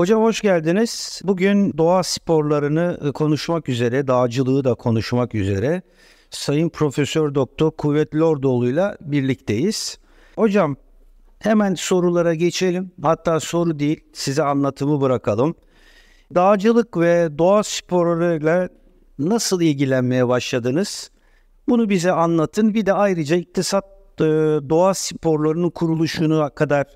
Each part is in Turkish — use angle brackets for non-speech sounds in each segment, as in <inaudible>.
Hocam hoş geldiniz. Bugün doğa sporlarını e, konuşmak üzere, dağcılığı da konuşmak üzere Sayın Profesör Doktor Kuvvet Lordoğlu ile birlikteyiz. Hocam hemen sorulara geçelim. Hatta soru değil, size anlatımı bırakalım. Dağcılık ve doğa sporlarıyla nasıl ilgilenmeye başladınız? Bunu bize anlatın. Bir de ayrıca iktisat e, doğa sporlarının kuruluşuna kadar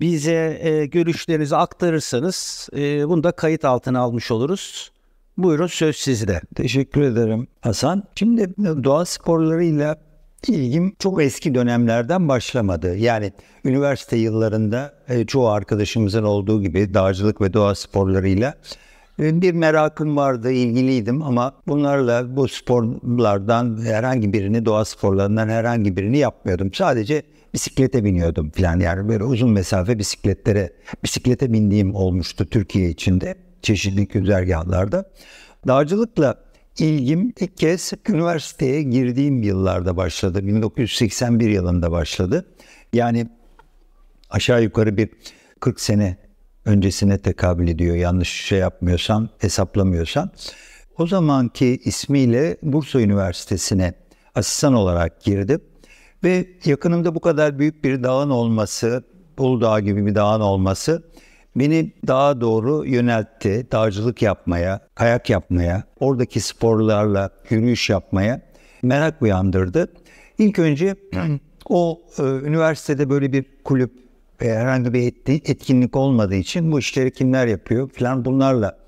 bize e, görüşlerinizi aktarırsanız e, bunu da kayıt altına almış oluruz. Buyurun söz sizde. Teşekkür ederim Hasan. Şimdi e, doğa sporlarıyla ilgim çok eski dönemlerden başlamadı. Yani üniversite yıllarında e, çoğu arkadaşımızın olduğu gibi dağcılık ve doğa sporlarıyla e, bir merakım vardı, ilgiliydim ama bunlarla bu sporlardan herhangi birini, doğa sporlarından herhangi birini yapmıyordum. Sadece bisiklete biniyordum falan yani böyle uzun mesafe bisikletlere bisiklete bindiğim olmuştu Türkiye içinde çeşitli güzergahlarda. Dağcılıkla ilgim ilk kez üniversiteye girdiğim yıllarda başladı. 1981 yılında başladı. Yani aşağı yukarı bir 40 sene öncesine tekabül ediyor yanlış şey yapmıyorsan, hesaplamıyorsan. O zamanki ismiyle Bursa Üniversitesi'ne asistan olarak girdim. Ve yakınımda bu kadar büyük bir dağın olması, Uludağ gibi bir dağın olması beni dağa doğru yöneltti. Dağcılık yapmaya, kayak yapmaya, oradaki sporlarla yürüyüş yapmaya merak uyandırdı. İlk önce <clears throat> o e, üniversitede böyle bir kulüp e, herhangi bir etkinlik olmadığı için bu işleri kimler yapıyor falan bunlarla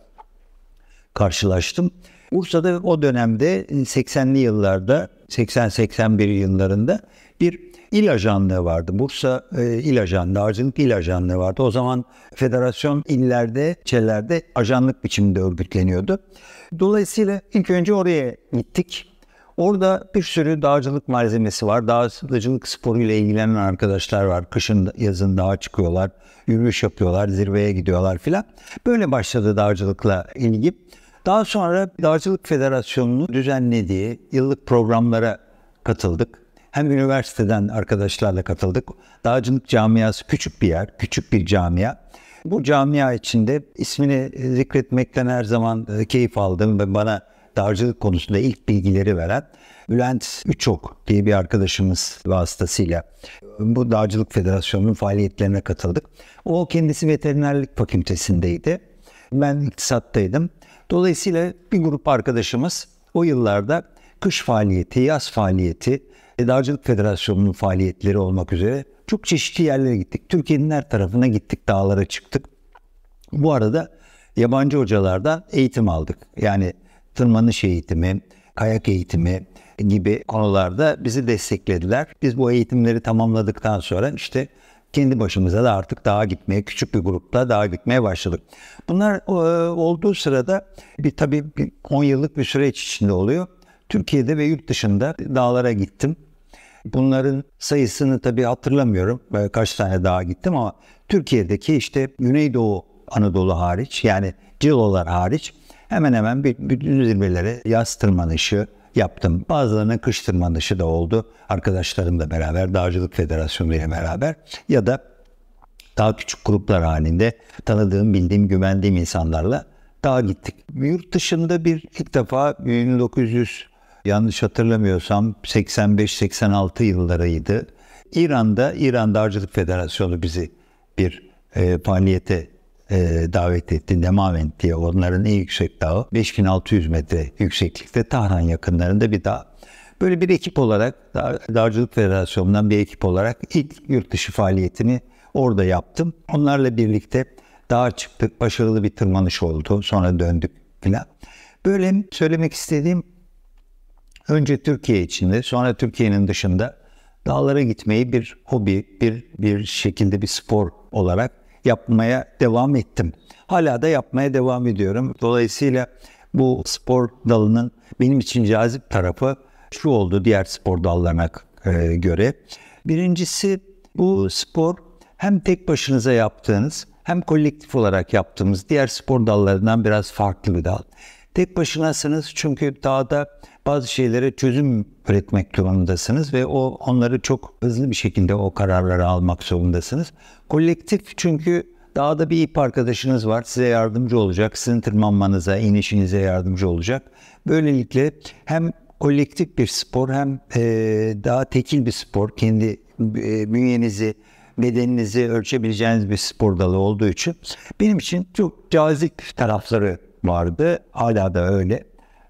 karşılaştım. Bursa'da o dönemde 80'li e, yıllarda 80-81 yıllarında bir il ajanlığı vardı. Bursa e, il ajanlığı, Arzinlik il ajanlığı vardı. O zaman federasyon illerde, çelerde ajanlık biçiminde örgütleniyordu. Dolayısıyla ilk önce oraya gittik. Orada bir sürü dağcılık malzemesi var. Dağcılık sporuyla ilgilenen arkadaşlar var. Kışın, yazın dağa çıkıyorlar, yürüyüş yapıyorlar, zirveye gidiyorlar filan. Böyle başladı dağcılıkla ilgi. Daha sonra Dağcılık Federasyonu'nun düzenlediği yıllık programlara katıldık. Hem üniversiteden arkadaşlarla katıldık. Dağcılık camiası küçük bir yer, küçük bir camia. Bu camia içinde ismini zikretmekten her zaman e, keyif aldım ve bana dağcılık konusunda ilk bilgileri veren Bülent Üçok diye bir arkadaşımız vasıtasıyla e, bu Dağcılık Federasyonu'nun faaliyetlerine katıldık. O kendisi veterinerlik fakültesindeydi. Ben iktisattaydım. Dolayısıyla bir grup arkadaşımız o yıllarda kış faaliyeti, yaz faaliyeti, Dağcılık Federasyonu'nun faaliyetleri olmak üzere çok çeşitli yerlere gittik. Türkiye'nin her tarafına gittik, dağlara çıktık. Bu arada yabancı hocalarda eğitim aldık. Yani tırmanış eğitimi, kayak eğitimi gibi konularda bizi desteklediler. Biz bu eğitimleri tamamladıktan sonra işte kendi başımıza da artık dağa gitmeye, küçük bir grupla dağa gitmeye başladık. Bunlar e, olduğu sırada bir tabii bir 10 yıllık bir süreç içinde oluyor. Türkiye'de ve yurt dışında dağlara gittim. Bunların sayısını tabii hatırlamıyorum. E, kaç tane dağa gittim ama Türkiye'deki işte Güneydoğu Anadolu hariç yani Cilolar hariç hemen hemen bütün zirvelere yaz tırmanışı, yaptım. Bazılarının kış tırmanışı da oldu. Arkadaşlarımla beraber, Dağcılık Federasyonu ile beraber ya da daha küçük gruplar halinde tanıdığım, bildiğim, güvendiğim insanlarla dağa gittik. Yurt dışında bir ilk defa 1900 yanlış hatırlamıyorsam 85-86 yıllarıydı. İran'da İran Dağcılık Federasyonu bizi bir e, faaliyete e, davet etti. Demavent diye onların en yüksek dağı. 5600 metre yükseklikte Tahran yakınlarında bir dağ. Böyle bir ekip olarak, Dağ, Dağcılık Federasyonu'ndan bir ekip olarak ilk yurt dışı faaliyetimi orada yaptım. Onlarla birlikte dağa çıktık. Başarılı bir tırmanış oldu. Sonra döndük falan. Böyle söylemek istediğim önce Türkiye içinde sonra Türkiye'nin dışında dağlara gitmeyi bir hobi, bir bir şekilde bir spor olarak yapmaya devam ettim. Hala da yapmaya devam ediyorum. Dolayısıyla bu spor dalının benim için cazip tarafı şu oldu diğer spor dallarına e, göre. Birincisi bu spor hem tek başınıza yaptığınız hem kolektif olarak yaptığımız diğer spor dallarından biraz farklı bir dal. Tek başınasınız çünkü dağda bazı şeylere çözüm üretmek durumundasınız ve o onları çok hızlı bir şekilde o kararları almak zorundasınız. Kolektif çünkü daha da bir ip arkadaşınız var size yardımcı olacak, sizin tırmanmanıza, inişinize yardımcı olacak. Böylelikle hem kolektif bir spor hem e, daha tekil bir spor kendi e, bünyenizi bedeninizi ölçebileceğiniz bir spor dalı olduğu için benim için çok cazip tarafları vardı. Hala da öyle.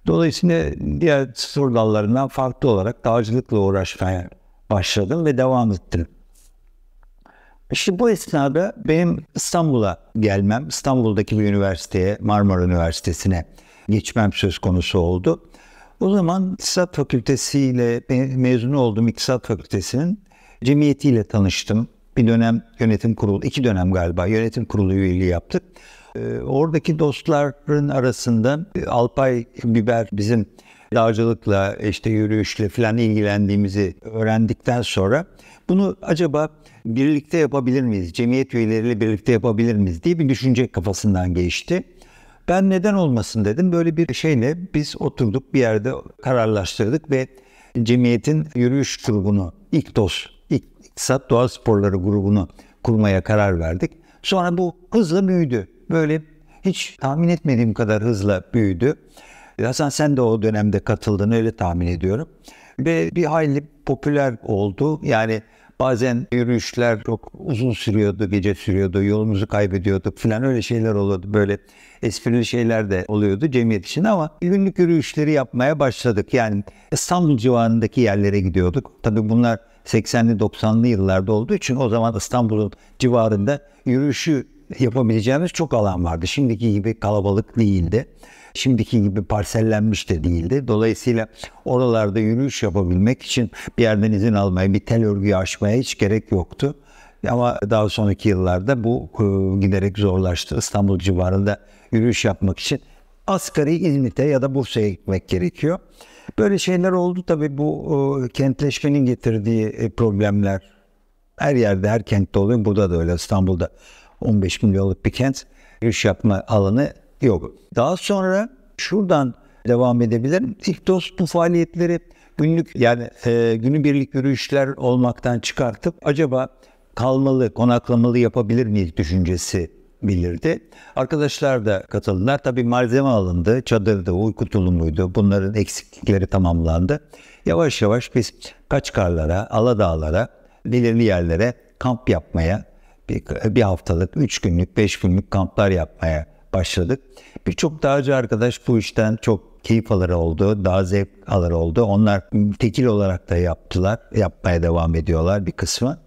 Dolayısıyla diğer spor dallarından farklı olarak dağcılıkla uğraşmaya başladım ve devam ettim. İşte bu esnada benim İstanbul'a gelmem, İstanbul'daki bir üniversiteye, Marmara Üniversitesi'ne geçmem söz konusu oldu. O zaman İktisat Fakültesi ile mezun oldum İktisat Fakültesi'nin cemiyetiyle tanıştım. Bir dönem yönetim kurulu, iki dönem galiba yönetim kurulu üyeliği yaptık. Ee, oradaki dostların arasında e, Alpay Biber bizim dağcılıkla, işte yürüyüşle falan ilgilendiğimizi öğrendikten sonra bunu acaba birlikte yapabilir miyiz? Cemiyet üyeleriyle birlikte yapabilir miyiz diye bir düşünce kafasından geçti. Ben neden olmasın dedim. Böyle bir şeyle biz oturduk bir yerde kararlaştırdık ve cemiyetin yürüyüş grubunu, ilk DOS, ilk İktisat doğal Sporları grubunu kurmaya karar verdik. Sonra bu hızla büyüdü böyle hiç tahmin etmediğim kadar hızla büyüdü. E, Hasan sen de o dönemde katıldın öyle tahmin ediyorum. Ve bir hayli popüler oldu. Yani bazen yürüyüşler çok uzun sürüyordu, gece sürüyordu, yolumuzu kaybediyorduk falan öyle şeyler oluyordu. Böyle esprili şeyler de oluyordu cemiyet için ama günlük yürüyüşleri yapmaya başladık. Yani İstanbul civarındaki yerlere gidiyorduk. Tabii bunlar 80'li 90'lı yıllarda olduğu için o zaman İstanbul'un civarında yürüyüşü yapabileceğimiz çok alan vardı. Şimdiki gibi kalabalık değildi. Şimdiki gibi parsellenmiş de değildi. Dolayısıyla oralarda yürüyüş yapabilmek için bir yerden izin almaya, bir tel örgüyü aşmaya hiç gerek yoktu. Ama daha sonraki yıllarda bu e, giderek zorlaştı. İstanbul civarında yürüyüş yapmak için asgari İzmit'e ya da Bursa'ya gitmek gerekiyor. Böyle şeyler oldu tabii bu e, kentleşmenin getirdiği e, problemler her yerde her kentte oluyor. Burada da öyle İstanbul'da 15 milyonluk bir kent yürüyüş yapma alanı yok. Daha sonra şuradan devam edebilirim. İktos bu faaliyetleri günlük yani e, günübirlik yürüyüşler olmaktan çıkartıp acaba kalmalı, konaklamalı yapabilir miyiz düşüncesi bilirdi. Arkadaşlar da katıldılar. Tabii malzeme alındı. Çadırdı, uyku tulumuydu. Bunların eksiklikleri tamamlandı. Yavaş yavaş biz Kaçkarlara, Aladağlara, belirli yerlere kamp yapmaya bir, bir haftalık, üç günlük, beş günlük kamplar yapmaya başladık. Birçok dağcı arkadaş bu işten çok keyif alır oldu, daha zevk alır oldu. Onlar tekil olarak da yaptılar, yapmaya devam ediyorlar bir kısmı.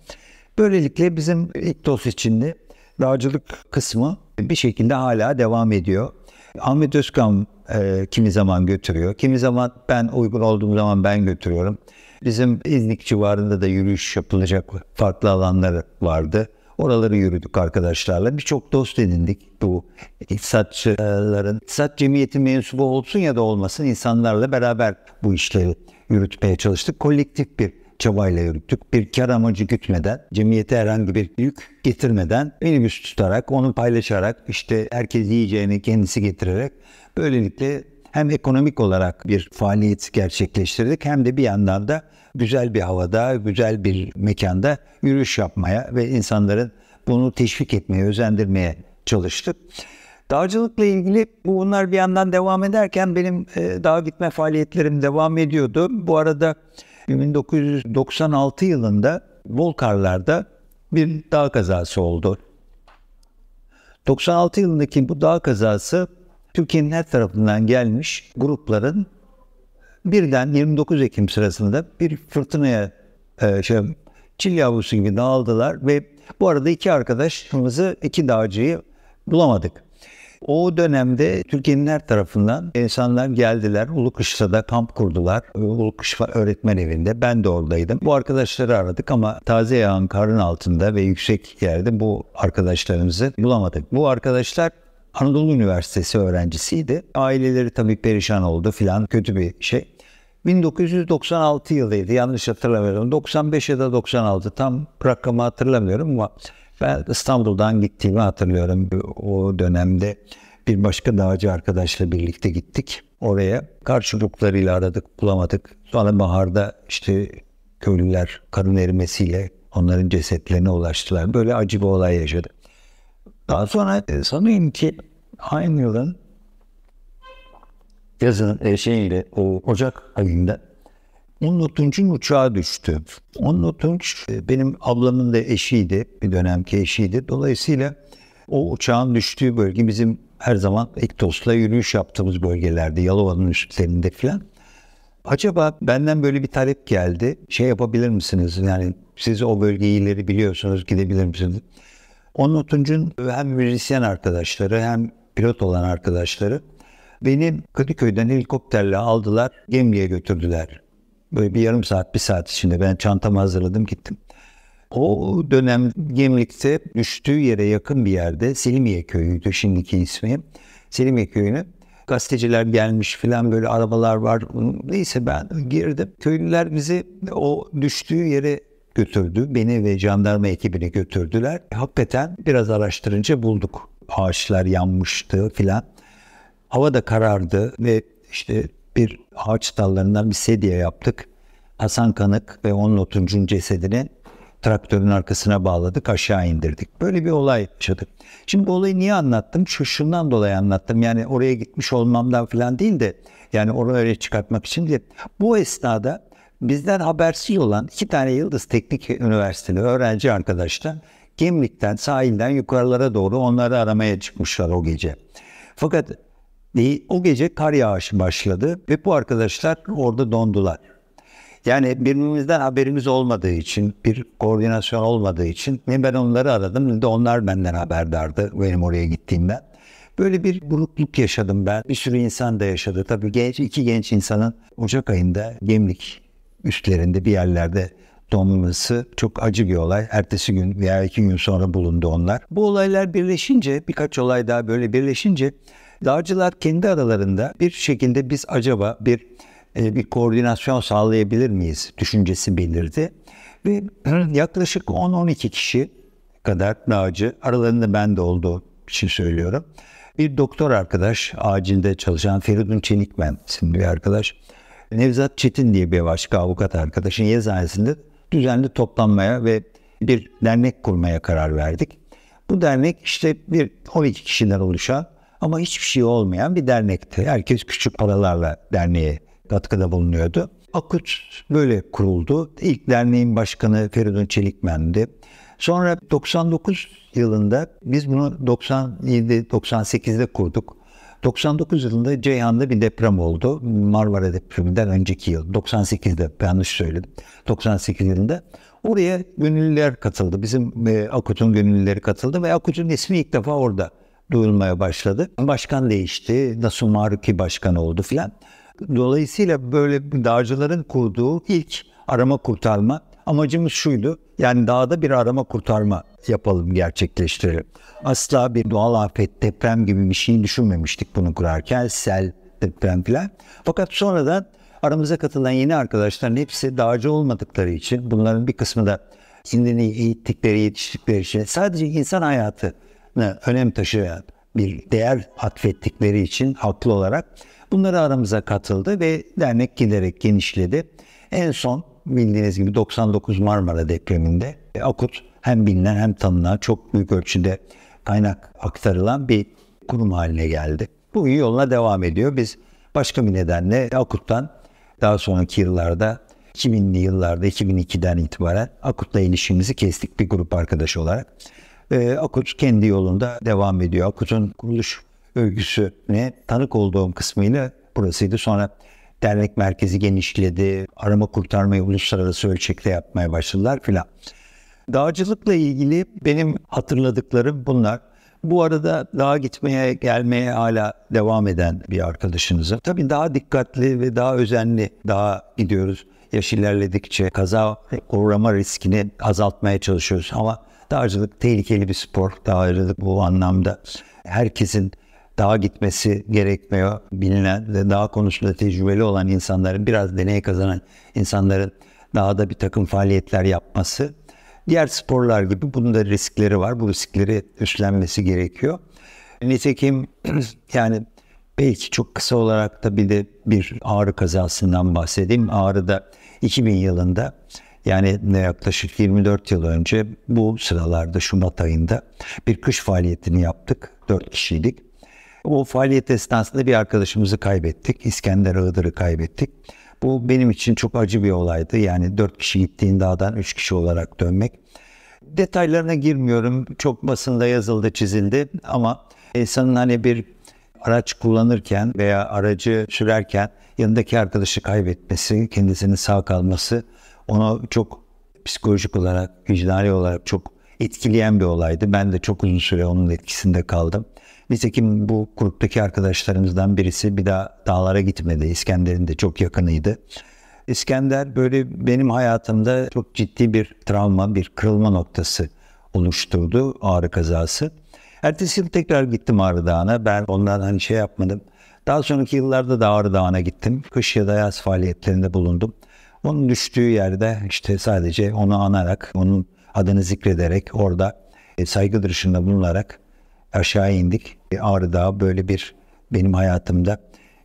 Böylelikle bizim ilk İktos içinde dağcılık kısmı bir şekilde hala devam ediyor. Ahmet Özkan e, kimi zaman götürüyor, kimi zaman ben uygun olduğum zaman ben götürüyorum. Bizim İznik civarında da yürüyüş yapılacak farklı alanlar vardı. Oraları yürüdük arkadaşlarla. Birçok dost edindik bu iktisatçıların. İktisat cemiyeti mensubu olsun ya da olmasın insanlarla beraber bu işleri yürütmeye çalıştık. Kolektif bir çabayla yürüttük. Bir kar amacı gütmeden, cemiyete herhangi bir yük getirmeden, minibüs tutarak, onu paylaşarak, işte herkes yiyeceğini kendisi getirerek böylelikle hem ekonomik olarak bir faaliyet gerçekleştirdik hem de bir yandan da güzel bir havada, güzel bir mekanda yürüyüş yapmaya ve insanların bunu teşvik etmeye, özendirmeye çalıştık. Dağcılıkla ilgili bunlar bir yandan devam ederken benim e, dağa gitme faaliyetlerim devam ediyordu. Bu arada 1996 yılında Volkarlar'da bir dağ kazası oldu. 96 yılındaki bu dağ kazası Türkiye'nin her tarafından gelmiş grupların birden 29 Ekim sırasında bir fırtınaya e, şey, çil yavrusu gibi dağıldılar ve bu arada iki arkadaşımızı, iki dağcıyı bulamadık. O dönemde Türkiye'nin her tarafından insanlar geldiler. Ulukışla'da kamp kurdular. Ulukışla öğretmen evinde. Ben de oradaydım. Bu arkadaşları aradık ama taze yağan karın altında ve yüksek yerde bu arkadaşlarımızı bulamadık. Bu arkadaşlar Anadolu Üniversitesi öğrencisiydi. Aileleri tabii perişan oldu filan kötü bir şey. 1996 yılıydı yanlış hatırlamıyorum. 95 ya da 96 tam rakamı hatırlamıyorum ama ben İstanbul'dan gittiğimi hatırlıyorum o dönemde. Bir başka dağcı arkadaşla birlikte gittik oraya. Karşılıklarıyla aradık bulamadık. Sonra baharda işte köylüler karın erimesiyle onların cesetlerine ulaştılar. Böyle acı bir olay yaşadık. Daha sonra e, sanıyorum ki aynı yılın yazın e, şeyiyle o Ocak ayında onun Tunç'un uçağı düştü. Onun Tunç e, benim ablamın da eşiydi. Bir dönemki eşiydi. Dolayısıyla o uçağın düştüğü bölge bizim her zaman Ektos'la yürüyüş yaptığımız bölgelerde. Yalova'nın üstlerinde falan. Acaba benden böyle bir talep geldi. Şey yapabilir misiniz? Yani siz o bölgeyi ileri biliyorsunuz gidebilir misiniz? Onun Otunç'un hem müzisyen arkadaşları hem pilot olan arkadaşları beni Kadıköy'den helikopterle aldılar, gemiye götürdüler. Böyle bir yarım saat, bir saat içinde ben çantamı hazırladım gittim. O dönem Gemlik'te düştüğü yere yakın bir yerde Selimiye Köyü'ydü şimdiki ismi. Selimiye Köyü'ne gazeteciler gelmiş filan böyle arabalar var. Neyse ben girdim. Köylüler bizi o düştüğü yere götürdü. Beni ve jandarma ekibini götürdüler. Hakikaten biraz araştırınca bulduk. Ağaçlar yanmıştı filan. Hava da karardı ve işte bir ağaç dallarından bir sedye yaptık. Hasan Kanık ve onun otuncun cesedini traktörün arkasına bağladık aşağı indirdik. Böyle bir olay yaşadık. Şimdi bu olayı niye anlattım? Şu şundan dolayı anlattım. Yani oraya gitmiş olmamdan falan değil de yani onu öyle çıkartmak için diye. Bu esnada Bizden habersiz olan iki tane Yıldız Teknik üniversitesi öğrenci arkadaşlar Gemlik'ten sahilden yukarılara doğru onları aramaya çıkmışlar o gece. Fakat e, o gece kar yağışı başladı ve bu arkadaşlar orada dondular. Yani birbirimizden haberimiz olmadığı için, bir koordinasyon olmadığı için ne ben onları aradım ne de onlar benden haberdardı benim oraya gittiğimden. Böyle bir burukluk yaşadım ben. Bir sürü insan da yaşadı. Tabii genç, iki genç insanın Ocak ayında Gemlik üstlerinde bir yerlerde donması çok acı bir olay. Ertesi gün veya iki gün sonra bulundu onlar. Bu olaylar birleşince birkaç olay daha böyle birleşince dağcılar kendi aralarında bir şekilde biz acaba bir e, bir koordinasyon sağlayabilir miyiz düşüncesi belirdi. Ve <clears throat> yaklaşık 10-12 kişi kadar dağcı, aralarında ben de olduğu için söylüyorum. Bir doktor arkadaş, acinde çalışan Feridun Çelikmen isimli bir arkadaş Nevzat Çetin diye bir başka avukat arkadaşın yazıhanesinde düzenli toplanmaya ve bir dernek kurmaya karar verdik. Bu dernek işte bir 12 kişiden oluşan ama hiçbir şey olmayan bir dernekti. Herkes küçük paralarla derneğe katkıda bulunuyordu. Akut böyle kuruldu. İlk derneğin başkanı Feridun Çelikmen'di. Sonra 99 yılında biz bunu 97-98'de kurduk. 99 yılında Ceyhan'da bir deprem oldu. Marmara depreminden önceki yıl. 98'de yanlış söyledim. 98 yılında. Oraya gönüllüler katıldı. Bizim e, Akut'un gönüllüleri katıldı ve Akut'un ismi ilk defa orada duyulmaya başladı. Başkan değişti. Nasu Maruki başkan oldu filan. Dolayısıyla böyle dağcıların kurduğu ilk arama kurtarma amacımız şuydu. Yani dağda bir arama kurtarma yapalım, gerçekleştirelim. Asla bir doğal afet, deprem gibi bir şey düşünmemiştik bunu kurarken. Sel, deprem filan. Fakat sonradan aramıza katılan yeni arkadaşların hepsi dağcı olmadıkları için bunların bir kısmı da kendini eğittikleri, yetiştikleri için sadece insan hayatına önem taşıyan bir değer atfettikleri için haklı olarak bunları aramıza katıldı ve dernek giderek genişledi. En son bildiğiniz gibi 99 Marmara depreminde akut hem bilinen hem tanınan çok büyük ölçüde kaynak aktarılan bir kurum haline geldi. Bu iyi yoluna devam ediyor. Biz başka bir nedenle Akut'tan daha sonraki yıllarda 2000'li yıllarda 2002'den itibaren Akut'la ilişkimizi kestik bir grup arkadaş olarak. Ee, akut kendi yolunda devam ediyor. Akut'un kuruluş öyküsüne tanık olduğum kısmıyla burasıydı. Sonra dernek merkezi genişledi. Arama kurtarmayı uluslararası ölçekte yapmaya başladılar filan. Dağcılıkla ilgili benim hatırladıklarım bunlar. Bu arada dağa gitmeye gelmeye hala devam eden bir arkadaşınıza. Tabii daha dikkatli ve daha özenli daha gidiyoruz. Yaş ilerledikçe kaza uğrama riskini azaltmaya çalışıyoruz. Ama dağcılık tehlikeli bir spor. Dağcılık bu anlamda herkesin Dağa gitmesi gerekmiyor. Bilinen ve daha konusunda tecrübeli olan insanların, biraz deney kazanan insanların daha da bir takım faaliyetler yapması. Diğer sporlar gibi bunun da riskleri var. Bu riskleri üstlenmesi gerekiyor. Nitekim <clears throat> yani belki çok kısa olarak da bir de bir ağrı kazasından bahsedeyim. Ağrı da 2000 yılında yani ne yaklaşık 24 yıl önce bu sıralarda Şubat ayında bir kış faaliyetini yaptık. 4 kişiydik. O faaliyet esnasında bir arkadaşımızı kaybettik. İskender Iğdır'ı kaybettik. Bu benim için çok acı bir olaydı. Yani dört kişi gittiğin dağdan üç kişi olarak dönmek. Detaylarına girmiyorum. Çok basında yazıldı, çizildi ama insanın hani bir araç kullanırken veya aracı sürerken yanındaki arkadaşı kaybetmesi, kendisinin sağ kalması ona çok psikolojik olarak, vicdani olarak çok etkileyen bir olaydı. Ben de çok uzun süre onun etkisinde kaldım. Nitekim bu gruptaki arkadaşlarımızdan birisi bir daha dağlara gitmedi. İskender'in de çok yakınıydı. İskender böyle benim hayatımda çok ciddi bir travma, bir kırılma noktası oluşturdu ağrı kazası. Ertesi yıl tekrar gittim Ağrı Dağı'na. Ben ondan hani şey yapmadım. Daha sonraki yıllarda da Ağrı Dağı'na gittim. Kış ya da yaz faaliyetlerinde bulundum. Onun düştüğü yerde işte sadece onu anarak, onun adını zikrederek orada e, saygı duruşunda bulunarak aşağı indik. E, Ağrı Dağı böyle bir benim hayatımda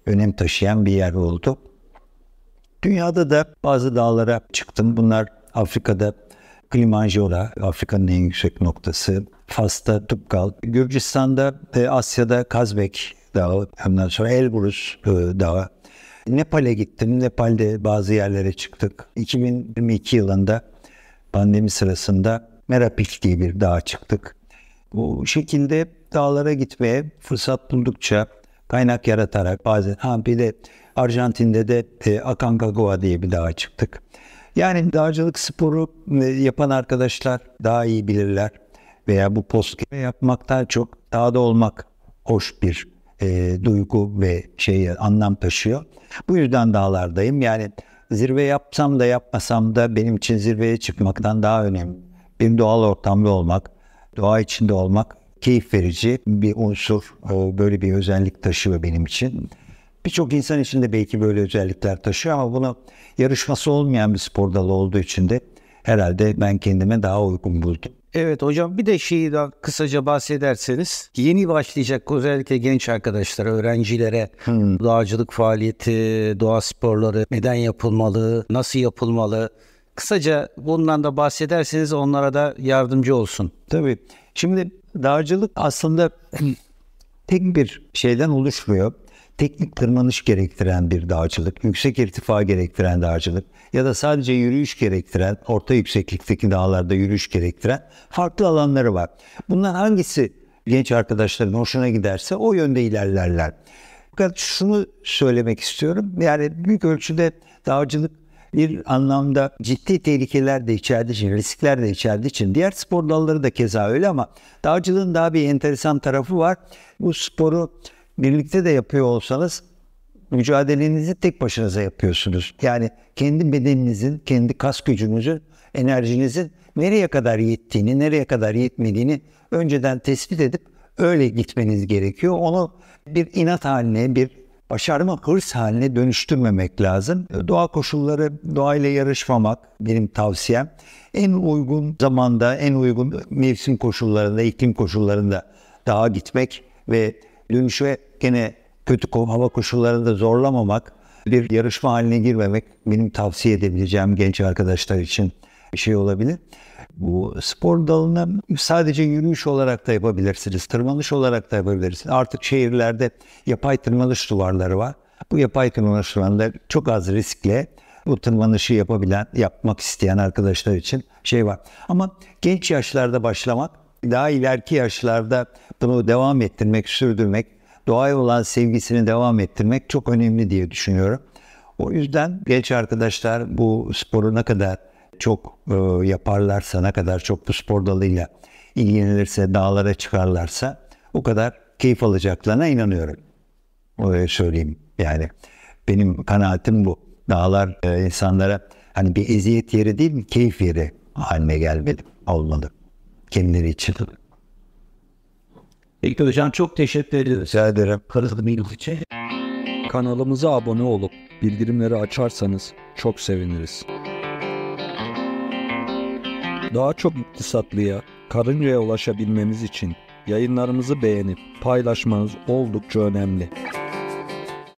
önem taşıyan bir yer oldu. Dünyada da bazı dağlara çıktım. Bunlar Afrika'da Kilimanjaro, Afrika'nın en yüksek noktası. Fas'ta Tupkal, Gürcistan'da e, Asya'da Kazbek Dağı, ondan sonra Elbrus Dağı. Nepal'e gittim. Nepal'de bazı yerlere çıktık. 2022 yılında pandemi sırasında Merapik diye bir dağa çıktık. Bu şekilde dağlara gitmeye fırsat buldukça kaynak yaratarak bazen ha bir de Arjantin'de de e, Aconcagua diye bir dağa çıktık. Yani dağcılık sporu e, yapan arkadaşlar daha iyi bilirler veya bu postgame yapmaktan çok dağda olmak hoş bir e, duygu ve şey anlam taşıyor. Bu yüzden dağlardayım. Yani zirve yapsam da yapmasam da benim için zirveye çıkmaktan daha önemli. Benim doğal ortamda olmak, doğa içinde olmak keyif verici bir unsur. Böyle bir özellik taşıyor benim için. Birçok insan için de belki böyle özellikler taşıyor ama bunu yarışması olmayan bir spor dalı olduğu için de herhalde ben kendime daha uygun buldum. Evet hocam bir de şeyden kısaca bahsederseniz yeni başlayacak özellikle genç arkadaşlara, öğrencilere hmm. dağcılık faaliyeti, doğa sporları neden yapılmalı, nasıl yapılmalı? Kısaca bundan da bahsederseniz onlara da yardımcı olsun. Tabii. Şimdi dağcılık aslında <clears throat> tek bir şeyden oluşmuyor teknik tırmanış gerektiren bir dağcılık, yüksek irtifa gerektiren dağcılık ya da sadece yürüyüş gerektiren, orta yükseklikteki dağlarda yürüyüş gerektiren farklı alanları var. Bunlar hangisi genç arkadaşların hoşuna giderse o yönde ilerlerler. Fakat şunu söylemek istiyorum. Yani büyük ölçüde dağcılık bir anlamda ciddi tehlikeler de içerdiği için, riskler de içerdiği için diğer spor dalları da keza öyle ama dağcılığın daha bir enteresan tarafı var. Bu sporu birlikte de yapıyor olsanız mücadelenizi tek başınıza yapıyorsunuz. Yani kendi bedeninizin, kendi kas gücünüzün, enerjinizin nereye kadar yettiğini, nereye kadar yetmediğini önceden tespit edip öyle gitmeniz gerekiyor. Onu bir inat haline, bir başarma hırs haline dönüştürmemek lazım. Doğa koşulları, doğayla yarışmamak benim tavsiyem. En uygun zamanda, en uygun mevsim koşullarında, iklim koşullarında dağa gitmek ve dönüşe gene kötü hava koşullarında zorlamamak, bir yarışma haline girmemek benim tavsiye edebileceğim genç arkadaşlar için bir şey olabilir. Bu spor dalına sadece yürüyüş olarak da yapabilirsiniz, tırmanış olarak da yapabilirsiniz. Artık şehirlerde yapay tırmanış duvarları var. Bu yapay tırmanış duvarları çok az riskle bu tırmanışı yapabilen, yapmak isteyen arkadaşlar için şey var. Ama genç yaşlarda başlamak, daha ileriki yaşlarda bunu devam ettirmek, sürdürmek doğaya olan sevgisini devam ettirmek çok önemli diye düşünüyorum. O yüzden genç arkadaşlar bu sporu ne kadar çok e, yaparlarsa, ne kadar çok bu spor dalıyla ilgilenirse, dağlara çıkarlarsa o kadar keyif alacaklarına inanıyorum. Öyle söyleyeyim yani. Benim kanaatim bu. Dağlar e, insanlara hani bir eziyet yeri değil, mi? keyif yeri haline gelmeli olmalı kendileri için. Peki hocam çok teşekkür ederim. Rica ederim. Katıldığım için. Kanalımıza abone olup bildirimleri açarsanız çok seviniriz. Daha çok iktisatlıya, karıncaya ulaşabilmemiz için yayınlarımızı beğenip paylaşmanız oldukça önemli.